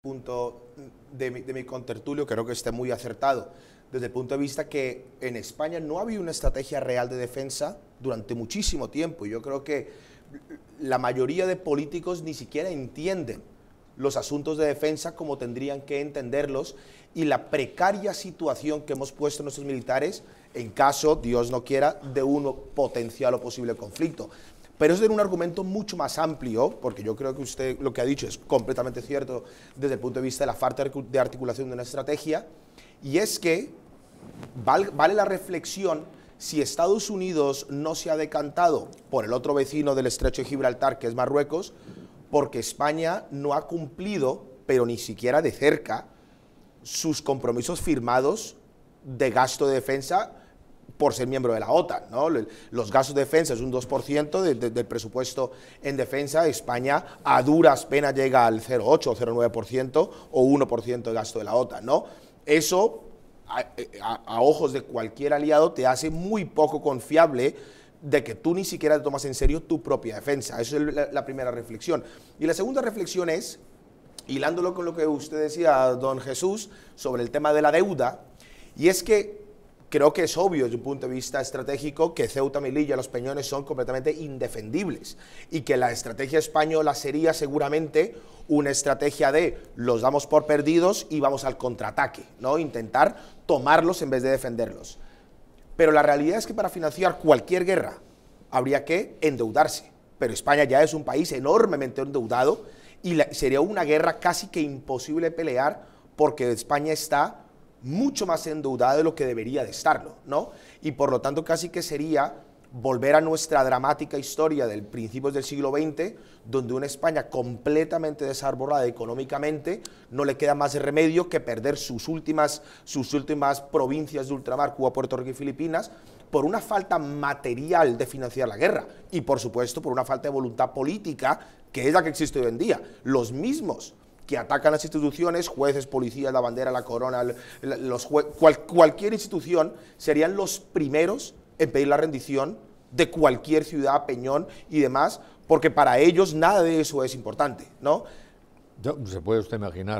punto de mi, contertulio creo que está muy acertado, desde el punto de vista que en España no ha habido una estrategia real de defensa durante muchísimo tiempo. Y yo creo que la mayoría de políticos ni siquiera entienden los asuntos de defensa como tendrían que entenderlos y la precaria situación que hemos puesto nuestros militares en caso, Dios no quiera, de un potencial o posible conflicto. Pero es de un argumento mucho más amplio, porque yo creo que usted lo que ha dicho es completamente cierto desde el punto de vista de la falta de articulación de una estrategia, y es que vale la reflexión si Estados Unidos no se ha decantado por el otro vecino del estrecho de Gibraltar, que es Marruecos, porque España no ha cumplido, pero ni siquiera de cerca, sus compromisos firmados de gasto de defensa por ser miembro de la OTAN. ¿no? Los gastos de defensa es un 2% del presupuesto en defensa. España a duras penas llega al 0,8 o 0,9% o 1% de gasto de la OTAN. ¿no? Eso, a, ojos de cualquier aliado, te hace muy poco confiable de que tú ni siquiera te tomas en serio tu propia defensa. Esa es la, la, primera reflexión. Y la segunda reflexión es, hilándolo con lo que usted decía, don Jesús, sobre el tema de la deuda, y es que Creo que es obvio desde un punto de vista estratégico que Ceuta, Melilla, Los Peñones son completamente indefendibles y que la estrategia española sería seguramente una estrategia de los damos por perdidos y vamos al contraataque, ¿no? Intentar tomarlos en vez de defenderlos. Pero la realidad es que para financiar cualquier guerra habría que endeudarse. Pero España ya es un país enormemente endeudado y sería una guerra casi que imposible pelear porque España está mucho más endeudada de lo que debería de estarlo, ¿no? Y por lo tanto casi que sería volver a nuestra dramática historia del principios del siglo XX, donde una España completamente desarbolada económicamente, no le queda más remedio que perder sus últimas, sus últimas provincias de ultramar, Cuba, Puerto Rico y Filipinas, por una falta material de financiar la guerra y por supuesto por una falta de voluntad política que es la que existe hoy en día. Los mismos que atacan las instituciones, jueces, policías, la bandera, la corona, los cualquier institución, serían los primeros en pedir la rendición de cualquier ciudad, peñón y demás, porque para ellos nada de eso es importante, ¿no? se puede usted imaginar,